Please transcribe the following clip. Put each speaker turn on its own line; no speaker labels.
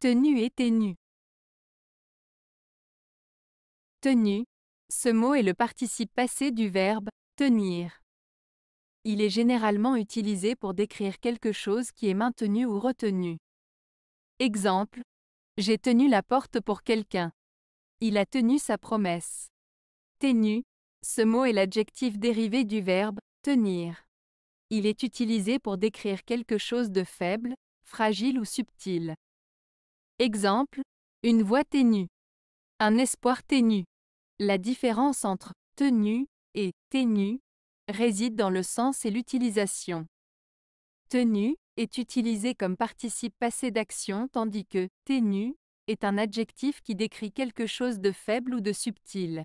Tenu et ténue.
Tenu, Ce mot est le participe passé du verbe tenir. Il est généralement utilisé pour décrire quelque chose qui est maintenu ou retenu. Exemple. J'ai tenu la porte pour quelqu'un. Il a tenu sa promesse. Tenu. Ce mot est l'adjectif dérivé du verbe tenir. Il est utilisé pour décrire quelque chose de faible, fragile ou subtil. Exemple, une voix ténue, un espoir ténu. La différence entre tenue » et ténu réside dans le sens et l'utilisation. Tenue » est utilisé comme participe passé d'action tandis que ténu est un adjectif qui décrit quelque chose de faible ou de subtil.